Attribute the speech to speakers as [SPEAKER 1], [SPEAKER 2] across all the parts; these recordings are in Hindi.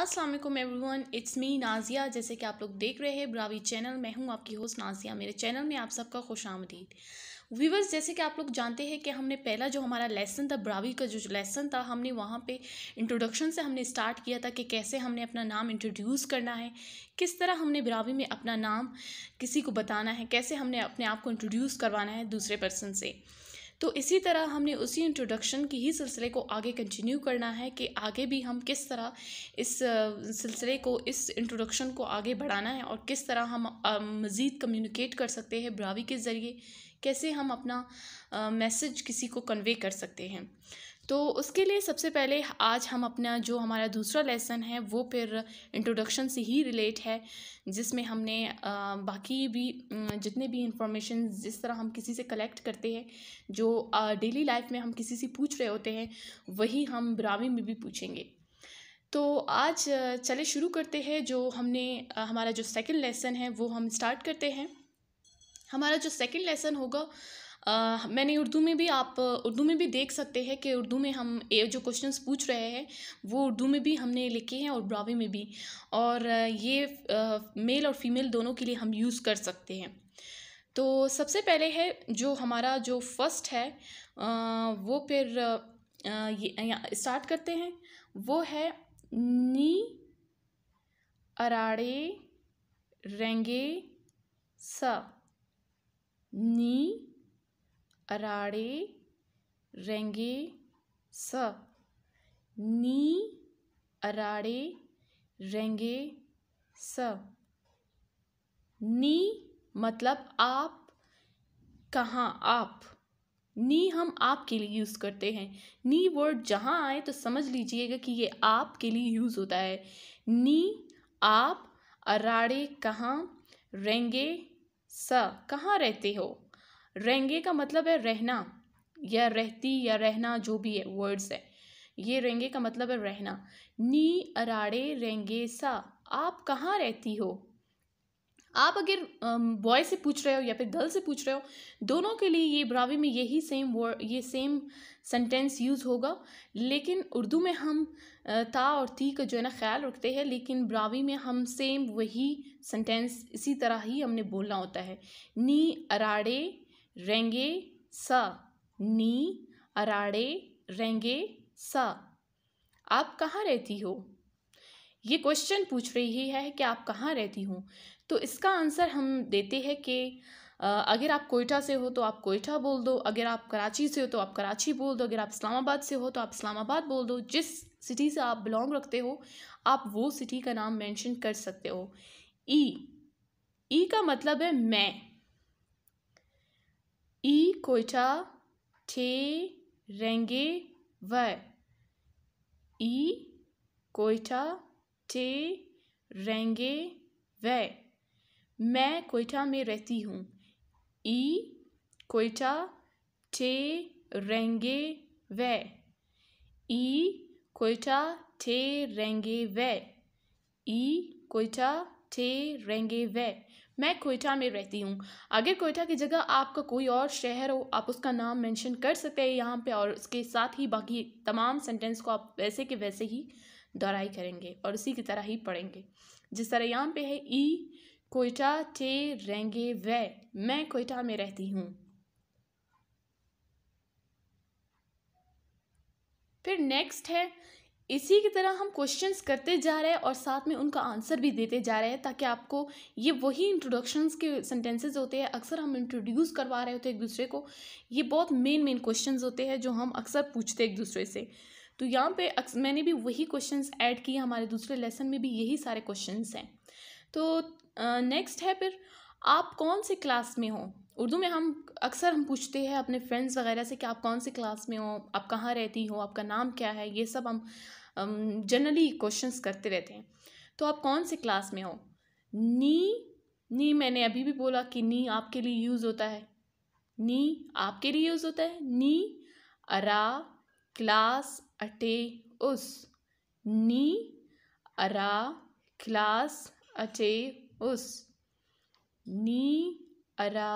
[SPEAKER 1] Aslam everyone it's me Nazia जैसे कि आप लोग देख रहे हैं ब्रावी चैनल मैं हूं आपकी होस्ट नाजिया मेरे चैनल में आप सबका खुश आमदीद व्यूवर्स जैसे कि आप लोग जानते हैं कि हमने पहला जो हमारा लेसन था ब्रावी का जो लेसन था हमने वहाँ पे इंट्रोडक्शन से हमने स्टार्ट किया था कि कैसे हमने अपना नाम इंट्रोड्यूस करना है किस तरह हमने ब्रावी में अपना नाम किसी को बताना है कैसे हमने अपने आप को इंट्रोड्यूस करवाना है दूसरे पर्सन से तो इसी तरह हमने उसी इंट्रोडक्शन की ही सिलसिले को आगे कंटिन्यू करना है कि आगे भी हम किस तरह इस सिलसिले को इस इंट्रोडक्शन को आगे बढ़ाना है और किस तरह हम मज़ीद कम्युनिकेट कर सकते हैं ब्रावी के ज़रिए कैसे हम अपना मैसेज किसी को कन्वे कर सकते हैं तो उसके लिए सबसे पहले आज हम अपना जो हमारा दूसरा लेसन है वो फिर इंट्रोडक्शन से ही रिलेट है जिसमें हमने बाकी भी जितने भी इंफॉर्मेशन जिस तरह हम किसी से कलेक्ट करते हैं जो डेली लाइफ में हम किसी से पूछ रहे होते हैं वही हम ब्रावी में भी पूछेंगे तो आज चले शुरू करते हैं जो हमने हमारा जो सेकंड लेसन है वो हम स्टार्ट करते हैं हमारा जो सेकंड लेसन होगा मैंने उर्दू में भी आप उर्दू में भी देख सकते हैं कि उर्दू में हम जो क्वेश्चंस पूछ रहे हैं वो उर्दू में भी हमने लिखे हैं और ब्रावी में भी और ये मेल और फीमेल दोनों के लिए हम यूज़ कर सकते हैं तो सबसे पहले है जो हमारा जो फर्स्ट है वो फिर स्टार्ट करते हैं वो है नी अराड़े रेंगे स नी अराड़े रेंगे स नी अराड़े रेंगे स नी मतलब आप कहाँ आप नी हम आप के लिए यूज़ करते हैं नी वर्ड जहाँ आए तो समझ लीजिएगा कि ये आप के लिए यूज़ होता है नी आप अराड़े कहाँ रेंगे स कहाँ रहते हो रेंगे का मतलब है रहना या रहती या रहना जो भी है वर्ड्स है ये रेंगे का मतलब है रहना नी अराड़े रेंगे सा आप कहाँ रहती हो आप अगर बॉय से पूछ रहे हो या फिर गर्ल से पूछ रहे हो दोनों के लिए ये ब्रावी में यही सेम वर्ड ये सेम सेंटेंस यूज़ होगा लेकिन उर्दू में हम ता और ती का जो है ना ख्याल रखते हैं लेकिन ब्रावी में हम सेम वही सेंटेंस इसी तरह ही हमने बोलना होता है नी अराड़े रेंगे स नी अराड़े रेंगे स आप कहाँ रहती हो ये क्वेश्चन पूछ रही है कि आप कहाँ रहती हूँ तो इसका आंसर हम देते हैं कि अगर आप कोयटा से हो तो आप कोयटा बोल दो अगर आप कराची से हो तो आप कराची बोल दो अगर आप इस्लामाबाद से हो तो आप इस्लामाबाद बोल दो जिस सिटी से आप बिलोंग रखते हो आप वो सिटी का नाम मेंशन कर सकते हो ई ई का मतलब है मैं ई कोयचा छे रेंगे व ई कोयटा छे रेंगे व मैं कोयटा में रहती हूँ ई कोयटा छे रेंगे व ई कोयटा छे रेंगे व ई कोयटा छे रेंगे व मैं कोयटा में रहती हूँ अगर कोयटा की जगह आपका कोई और शहर हो आप उसका नाम मेंशन कर सकते हैं यहाँ पे और उसके साथ ही बाकी तमाम सेंटेंस को आप वैसे के वैसे ही दोहराई करेंगे और उसी की तरह ही पढ़ेंगे जिस तरह यहाँ पे है ई कोयटा टे रेंगे वे मैं कोयटा में रहती हूँ फिर नेक्स्ट है इसी की तरह हम क्वेश्चंस करते जा रहे हैं और साथ में उनका आंसर भी देते जा रहे हैं ताकि आपको ये वही इंट्रोडक्शंस के सेंटेंसेस होते हैं अक्सर हम इंट्रोड्यूस करवा रहे होते हैं एक दूसरे को ये बहुत मेन मेन क्वेश्चंस होते हैं जो हम अक्सर पूछते हैं एक दूसरे से तो यहाँ पे मैंने भी वही क्वेश्चन ऐड किए हमारे दूसरे लेसन में भी यही सारे क्वेश्चन हैं तो नेक्स्ट है फिर आप कौन से क्लास में हो उर्दू में हम अक्सर हम पूछते हैं अपने फ्रेंड्स वगैरह से कि आप कौन से क्लास में हो आप कहाँ रहती हो आपका नाम क्या है ये सब हम जनरली क्वेश्चंस करते रहते हैं तो आप कौन से क्लास में हो नी नी मैंने अभी भी बोला कि नी आपके लिए यूज़ होता है नी आपके लिए यूज़ होता है नी अरा क्लास अटे उस नी अरा क्लास अटे उस नी अरा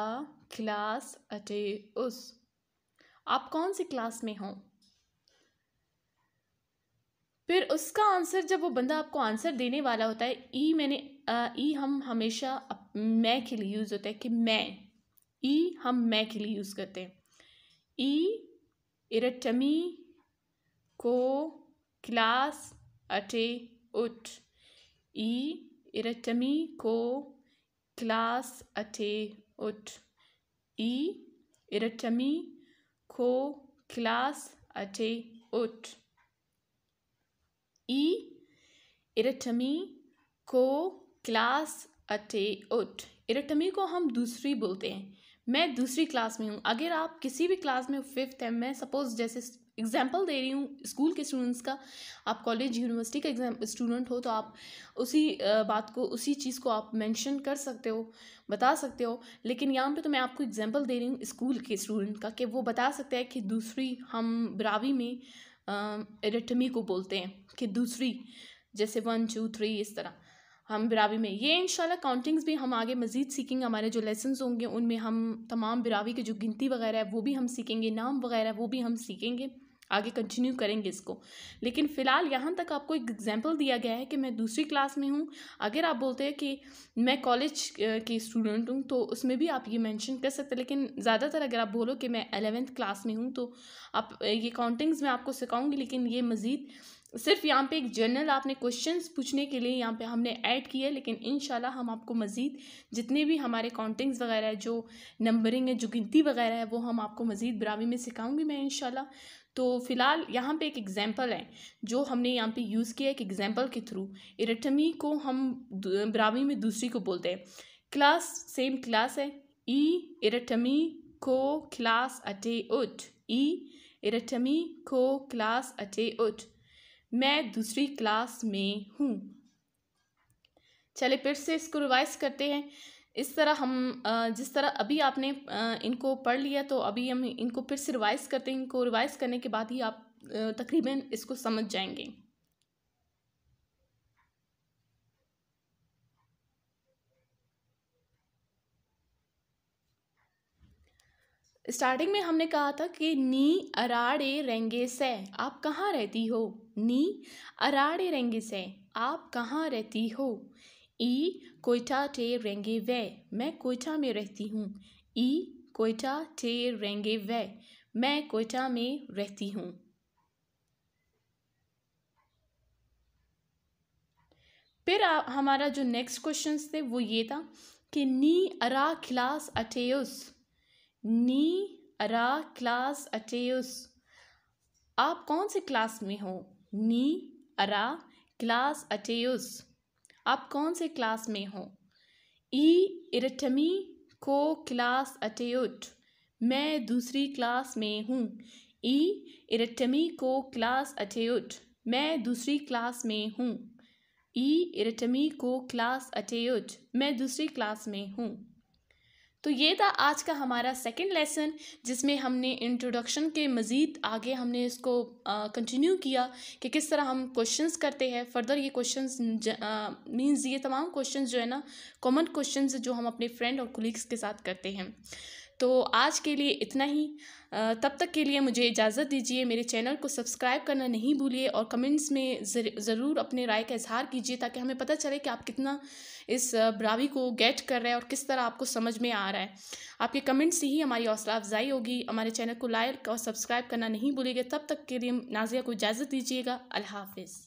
[SPEAKER 1] क्लास अटे उस आप कौन सी क्लास में हों फिर उसका आंसर जब वो बंदा आपको आंसर देने वाला होता है ई मैंने ई हम हमेशा मैं के लिए यूज़ होता है कि मैं ई हम मैं के लिए यूज़ करते हैं ई इरटमी को क्लास अटे उठ ई इरटमी को क्लास अटे उठ ई इरटमी को क्लास अटे उठ ई इरेटमी को क्लास अटे उट इरेटमी को हम दूसरी बोलते हैं मैं दूसरी क्लास में हूँ अगर आप किसी भी क्लास में फिफ्थ है मैं सपोज जैसे एग्जाम्पल दे रही हूँ स्कूल के स्टूडेंट्स का आप कॉलेज यूनिवर्सिटी का एग्जाम स्टूडेंट हो तो आप उसी बात को उसी चीज़ को आप मेंशन कर सकते हो बता सकते हो लेकिन यहाँ पे तो मैं आपको एग्जाम्पल दे रही हूँ स्कूल के स्टूडेंट का कि वो बता सकते हैं कि दूसरी हम बरावी में एरेटमी को बोलते हैं कि दूसरी जैसे वन टू थ्री इस तरह हम बिरावी में ये इंशाल्लाह काउंटिंग्स भी हम आगे मज़ीद सीखेंगे हमारे जो लेसन होंगे उनमें हम तमाम बिरावी के जो गिनती वगैरह है वो भी हम सीखेंगे नाम वगैरह वो भी हम सीखेंगे आगे कंटिन्यू करेंगे इसको लेकिन फ़िलहाल यहाँ तक आपको एक एग्जाम्पल दिया गया है कि मैं दूसरी क्लास में हूँ अगर आप बोलते हैं कि मैं कॉलेज की स्टूडेंट हूँ तो उसमें भी आप ये मेंशन कर सकते हैं लेकिन ज़्यादातर अगर आप बोलो कि मैं एलेवेंथ क्लास में हूँ तो आप ये काउंटिंग्स मैं आपको सिखाऊंगी लेकिन ये मज़ीद सिर्फ यहाँ पे एक जनरल आपने क्वेश्चंस पूछने के लिए यहाँ पे हमने ऐड किया है लेकिन इन हम आपको मज़ीद जितने भी हमारे काउंटिंग्स वगैरह जो नंबरिंग है जो गिनती वगैरह है वो हम आपको मज़ीद बरावी में सिखाऊंगी मैं इन तो फिलहाल यहाँ पे एक एग्जाम्पल है जो हमने यहाँ पे यूज़ किया एक एग्जाम्पल के थ्रू इरेटमी को हम बराबरी में दूसरी को बोलते हैं क्लास सेम क्लास है ई e, इरेटमी को क्लास अटे उठ ई इरेटमी को क्लास अटे उठ मैं दूसरी क्लास में हूँ चले फिर से इसको रिवाइज करते हैं इस तरह हम जिस तरह अभी आपने इनको पढ़ लिया तो अभी हम इनको फिर से रिवाइज़ करते हैं इनको रिवाइज़ करने के बाद ही आप तकरीबन इसको समझ जाएंगे स्टार्टिंग में हमने कहा था कि नी अराड़े रेंगे से आप कहाँ रहती हो नी अराड़े रेंगे से आप कहाँ रहती हो ई कोयटा टे रेंगे वे मैं कोयटा में रहती हूँ ई कोयटा टे रेंगे वे मैं कोयटा में रहती हूँ फिर हमारा जो नेक्स्ट क्वेश्चन थे वो ये था कि नी अरा क्लास अटेयस नी अरा क्लास अटेयस आप कौन से क्लास में हो नी अरा क्लास अटेयस आप कौन से क्लास में हो ई इरेटमी को क्लास अटेट मैं दूसरी क्लास में हूँ ई इरेटमी को क्लास अटेट मैं दूसरी क्लास में हूँ ई इरेटमी को क्लास अटेट मैं दूसरी क्लास में हूँ तो ये था आज का हमारा सेकेंड लेसन जिसमें हमने इंट्रोडक्शन के मज़ीद आगे हमने इसको कंटिन्यू किया कि किस तरह हम क्वेश्चंस करते हैं फर्दर ये क्वेश्चंस मींस ये तमाम क्वेश्चंस जो है ना कॉमन क्वेश्चंस जो हम अपने फ्रेंड और कोलिग्स के साथ करते हैं तो आज के लिए इतना ही तब तक के लिए मुझे इजाज़त दीजिए मेरे चैनल को सब्सक्राइब करना नहीं भूलिए और कमेंट्स में ज़रूर अपने राय का इजहार कीजिए ताकि हमें पता चले कि आप कितना इस ब्रावी को गेट कर रहे हैं और किस तरह आपको समझ में आ रहा है आपके कमेंट्स से ही हमारी हौसला अफजाई होगी हमारे चैनल को लाइक और सब्सक्राइब करना नहीं भूलिएगा तब तक के लिए नाजिया को इजाज़त दीजिएगा अल्लाह हाफिज़